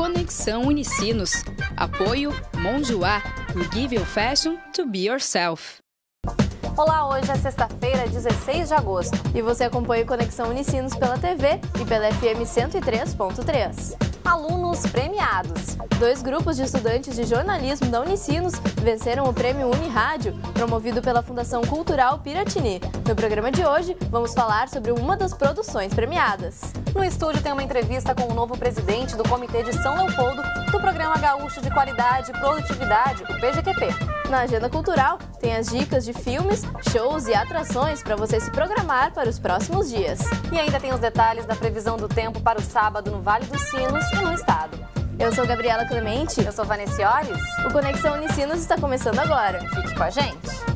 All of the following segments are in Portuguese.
Conexão Unicinos. Apoio Monjoá, Give You Fashion to Be Yourself. Olá, hoje é sexta-feira, 16 de agosto, e você acompanha o Conexão Unicinos pela TV e pela FM 103.3 alunos premiados. Dois grupos de estudantes de jornalismo da Unicinos venceram o prêmio Unirádio, promovido pela Fundação Cultural Piratini. No programa de hoje, vamos falar sobre uma das produções premiadas. No estúdio tem uma entrevista com o novo presidente do Comitê de São Leopoldo do Programa Gaúcho de Qualidade e Produtividade, o PGQP. Na agenda cultural tem as dicas de filmes, shows e atrações para você se programar para os próximos dias. E ainda tem os detalhes da previsão do tempo para o sábado no Vale dos Sinos e no estado. Eu sou Gabriela Clemente. Eu sou Vanessa Ores. O Conexão Unicinos está começando agora. Fique com a gente.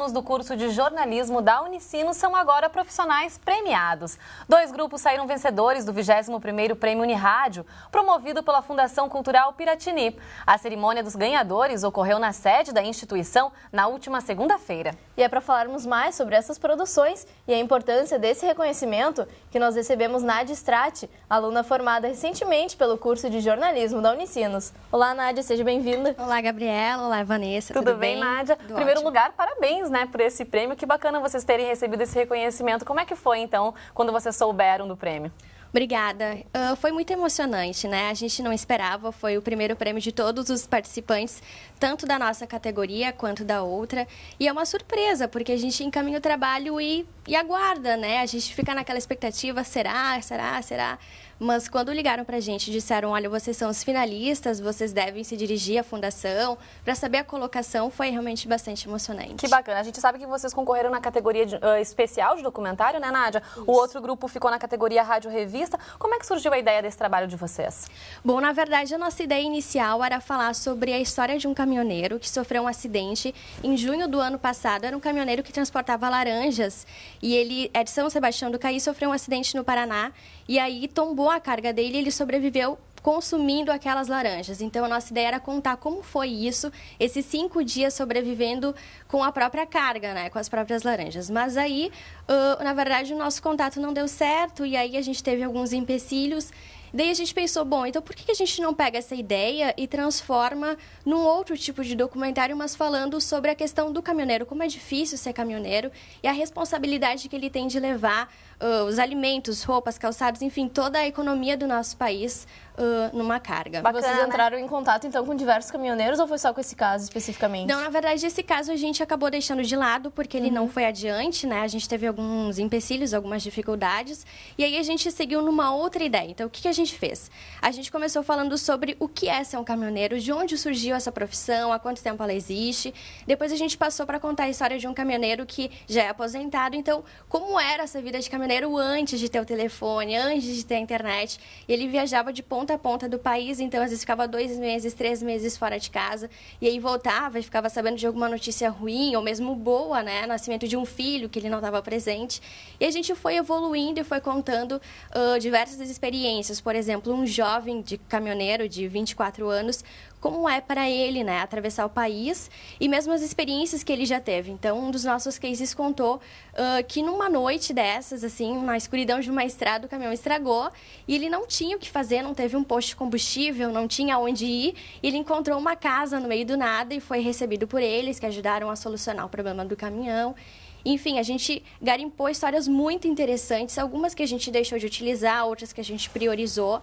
alunos do curso de jornalismo da Unicino são agora profissionais premiados. Dois grupos saíram vencedores do 21º Prêmio Unirádio, promovido pela Fundação Cultural Piratini. A cerimônia dos ganhadores ocorreu na sede da instituição na última segunda-feira. E é para falarmos mais sobre essas produções e a importância desse reconhecimento que nós recebemos Nádia Strati, aluna formada recentemente pelo curso de jornalismo da Unicinos. Olá, Nádia, seja bem-vinda. Olá, Gabriela. Olá, Vanessa. Tudo, tudo bem, bem, Nádia? Do primeiro ótimo. lugar, parabéns parabéns, né, por esse prêmio. Que bacana vocês terem recebido esse reconhecimento. Como é que foi, então, quando vocês souberam do prêmio? Obrigada. Uh, foi muito emocionante, né? A gente não esperava, foi o primeiro prêmio de todos os participantes, tanto da nossa categoria quanto da outra. E é uma surpresa, porque a gente encaminha o trabalho e, e aguarda, né? A gente fica naquela expectativa: será, será, será? mas quando ligaram para a gente disseram, olha, vocês são os finalistas, vocês devem se dirigir à fundação para saber a colocação, foi realmente bastante emocionante. Que bacana. A gente sabe que vocês concorreram na categoria de, uh, especial de documentário, né, Nádia? Isso. O outro grupo ficou na categoria rádio revista. Como é que surgiu a ideia desse trabalho de vocês? Bom, na verdade, a nossa ideia inicial era falar sobre a história de um caminhoneiro que sofreu um acidente em junho do ano passado. Era um caminhoneiro que transportava laranjas e ele é de São Sebastião do Caí, sofreu um acidente no Paraná e aí tombou a carga dele, ele sobreviveu consumindo aquelas laranjas. Então, a nossa ideia era contar como foi isso, esses cinco dias sobrevivendo com a própria carga, né, com as próprias laranjas. Mas aí, uh, na verdade, o nosso contato não deu certo e aí a gente teve alguns empecilhos Daí a gente pensou, bom, então por que a gente não pega essa ideia e transforma num outro tipo de documentário, mas falando sobre a questão do caminhoneiro, como é difícil ser caminhoneiro e a responsabilidade que ele tem de levar uh, os alimentos, roupas, calçados, enfim, toda a economia do nosso país uh, numa carga. Bacana, Vocês né? entraram em contato então com diversos caminhoneiros ou foi só com esse caso especificamente? Não, na verdade esse caso a gente acabou deixando de lado porque ele uhum. não foi adiante, né? A gente teve alguns empecilhos, algumas dificuldades e aí a gente seguiu numa outra ideia. Então o que, que a gente gente fez? A gente começou falando sobre o que é ser um caminhoneiro, de onde surgiu essa profissão, há quanto tempo ela existe. Depois a gente passou para contar a história de um caminhoneiro que já é aposentado. Então, como era essa vida de caminhoneiro antes de ter o telefone, antes de ter a internet? Ele viajava de ponta a ponta do país, então às vezes ficava dois meses, três meses fora de casa. E aí voltava e ficava sabendo de alguma notícia ruim ou mesmo boa, né? Nascimento de um filho que ele não estava presente. E a gente foi evoluindo e foi contando uh, diversas experiências. Por por exemplo, um jovem de caminhoneiro de 24 anos, como é para ele, né, atravessar o país e mesmo as experiências que ele já teve. Então, um dos nossos cases contou uh, que numa noite dessas, assim, na escuridão de uma estrada, o caminhão estragou e ele não tinha o que fazer, não teve um posto de combustível, não tinha onde ir. Ele encontrou uma casa no meio do nada e foi recebido por eles que ajudaram a solucionar o problema do caminhão. Enfim, a gente garimpou histórias muito interessantes, algumas que a gente deixou de utilizar, outras que a gente priorizou,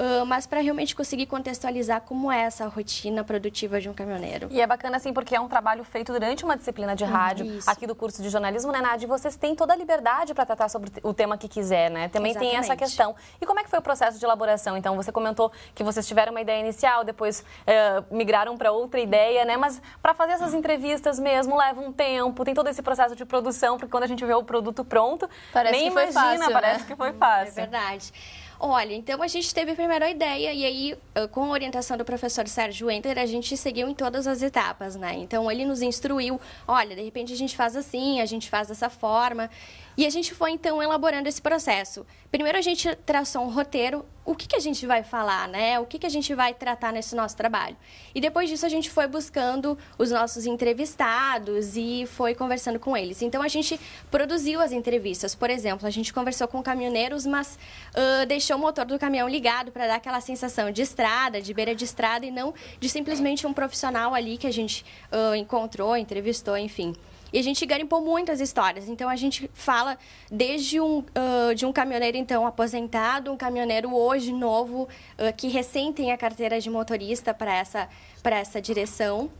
ah, mas para realmente conseguir contextualizar como é essa rotina produtiva de um caminhoneiro. E é bacana assim, porque é um trabalho feito durante uma disciplina de uhum, rádio, Isso. aqui do curso de jornalismo, né, Nádia? Vocês têm toda a liberdade para tratar sobre o tema que quiser, né? Também Exatamente. tem essa questão. E como é que foi o processo de elaboração? Então, você comentou que vocês tiveram uma ideia inicial, depois eh, migraram para outra ideia, né? Mas para fazer essas entrevistas mesmo, leva um tempo, tem todo esse processo de produção, porque quando a gente vê o produto pronto, parece nem imagina, fácil, parece né? que foi fácil. É verdade. Olha, então a gente teve a primeira ideia e aí, ah, com a orientação do professor Sérgio Enter, a gente seguiu em todas as etapas, né? Então ele nos instruiu, olha, de repente a gente faz assim, a gente faz dessa forma. E a gente foi então elaborando esse processo. Primeiro a gente traçou um roteiro, o que, que a gente vai falar, né? O que, que a gente vai tratar nesse nosso trabalho. E depois disso a gente foi buscando os nossos entrevistados e foi conversando com eles. Então a gente produziu as entrevistas. Por exemplo, a gente conversou com caminhoneiros, mas uh, deixou o motor do caminhão ligado para dar aquela sensação de estrada, de beira de estrada e não de simplesmente um profissional ali que a gente uh, encontrou, entrevistou, enfim. E a gente garimpou muitas histórias. Então a gente fala desde um, uh, de um caminhoneiro então aposentado, um caminhoneiro hoje novo, uh, que recém tem a carteira de motorista para essa, essa direção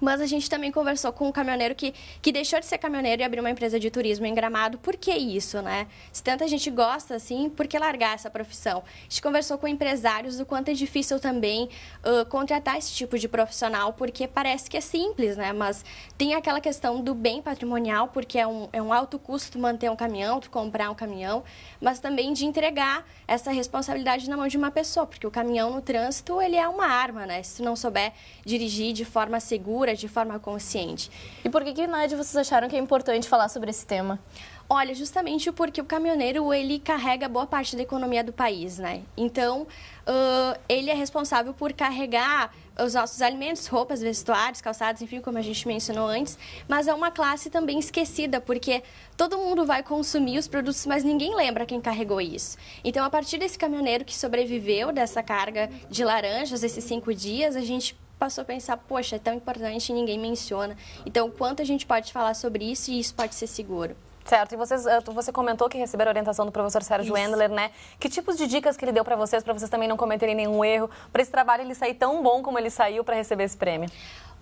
mas a gente também conversou com um caminhoneiro que, que deixou de ser caminhoneiro e abriu uma empresa de turismo em Gramado. Por que isso, né? Se tanta gente gosta assim, por que largar essa profissão? A gente conversou com empresários do quanto é difícil também uh, contratar esse tipo de profissional, porque parece que é simples, né? Mas tem aquela questão do bem patrimonial, porque é um, é um alto custo manter um caminhão, comprar um caminhão, mas também de entregar essa responsabilidade na mão de uma pessoa, porque o caminhão no trânsito, ele é uma arma, né? Se tu não souber dirigir de forma segura, de forma consciente. E por que, que Nádia, é vocês acharam que é importante falar sobre esse tema? Olha, justamente porque o caminhoneiro ele carrega boa parte da economia do país, né? Então, uh, ele é responsável por carregar os nossos alimentos, roupas, vestuários, calçados, enfim, como a gente mencionou antes, mas é uma classe também esquecida, porque todo mundo vai consumir os produtos, mas ninguém lembra quem carregou isso. Então, a partir desse caminhoneiro que sobreviveu dessa carga de laranjas, esses cinco dias, a gente passou a pensar, poxa, é tão importante e ninguém menciona. Então, quanto a gente pode falar sobre isso e isso pode ser seguro? Certo, e vocês, ah, você comentou que receberam orientação do professor Sérgio Wendler, Endler, né? Que tipos de dicas que ele deu para vocês, para vocês também não cometerem nenhum erro, para esse trabalho ele sair tão bom como ele saiu para receber esse prêmio?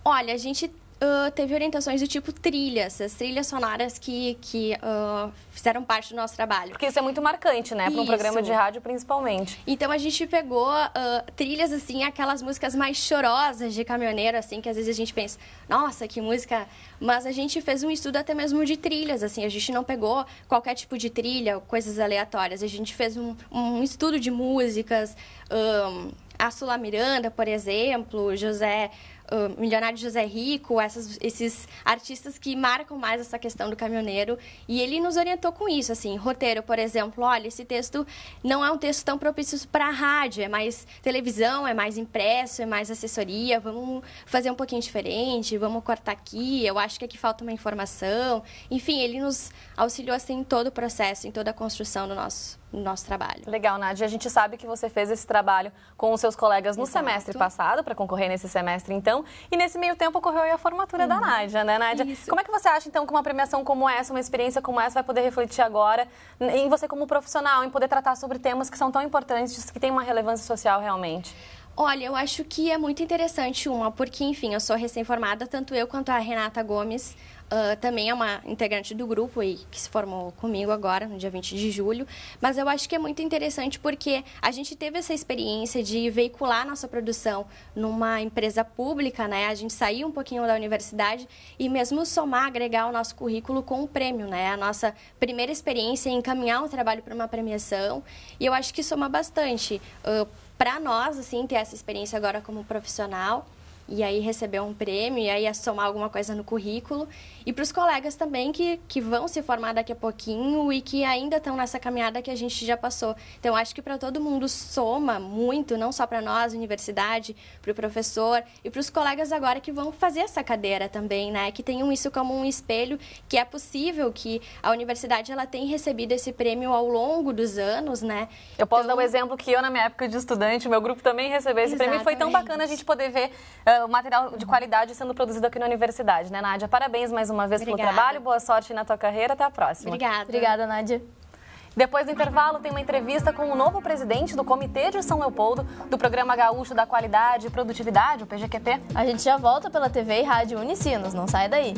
Olha, a gente uh, teve orientações do tipo trilhas, as trilhas sonoras que, que uh, fizeram parte do nosso trabalho. Porque isso é muito marcante, né? Para um programa de rádio, principalmente. Então, a gente pegou uh, trilhas, assim, aquelas músicas mais chorosas de caminhoneiro, assim, que às vezes a gente pensa, nossa, que música... Mas a gente fez um estudo até mesmo de trilhas, assim, a gente não pegou qualquer tipo de trilha, coisas aleatórias. A gente fez um, um estudo de músicas... Um, a Sula Miranda, por exemplo, José uh, Milionário José Rico, essas, esses artistas que marcam mais essa questão do caminhoneiro. E ele nos orientou com isso, assim, roteiro, por exemplo, olha, esse texto não é um texto tão propício para rádio, é mais televisão, é mais impresso, é mais assessoria, vamos fazer um pouquinho diferente, vamos cortar aqui, eu acho que aqui falta uma informação. Enfim, ele nos auxiliou assim em todo o processo, em toda a construção do nosso nosso trabalho. Legal, Nadia. A gente sabe que você fez esse trabalho com os seus colegas no Exato. semestre passado, para concorrer nesse semestre, então premiação. E nesse meio tempo ocorreu a formatura da uhum. Nádia, né, Nádia? Isso. Como é que você acha, então, que uma premiação como essa, uma experiência como essa, vai poder refletir agora em você como profissional, em poder tratar sobre temas que são tão importantes, que têm uma relevância social realmente? Olha, eu acho que é muito interessante uma, porque, enfim, eu sou recém-formada, tanto eu quanto a Renata Gomes, uh, também é uma integrante do grupo e que se formou comigo agora, no dia 20 de julho. Mas eu acho que é muito interessante porque a gente teve essa experiência de veicular nossa produção numa empresa pública, né? A gente saiu um pouquinho da universidade e mesmo somar, agregar o nosso currículo com o um prêmio, né? A nossa primeira experiência em encaminhar o trabalho para uma premiação. E eu acho que soma bastante. Uh, para nós, assim, ter essa experiência agora como profissional e aí receber um prêmio, e aí somar alguma coisa no currículo. E para os colegas também que, que vão se formar daqui a pouquinho e que ainda estão nessa caminhada que a gente já passou. Então, acho que para todo mundo soma muito, não só para nós, universidade, para o professor e para os colegas agora que vão fazer essa cadeira também, né? Que tenham isso como um espelho, que é possível que a universidade ela tenha recebido esse prêmio ao longo dos anos, né? Eu posso então... dar um então exemplo que eu, na minha época de estudante, meu grupo também recebeu esse Exatamente. prêmio e foi tão bacana a gente poder ver ah, uh, material de uhum. qualidade sendo produzido aqui na universidade, né, Nádia? Parabéns mais uma vez Obrigada. pelo trabalho, boa sorte na tua carreira, até a próxima. Obrigada. Obrigada, Nádia. Depois do intervalo, tem uma entrevista com o novo presidente do Comitê de São Leopoldo, do Programa Gaúcho da Qualidade e Produtividade, o PGQP. A gente já volta pela TV e Rádio Unicinos, não sai daí.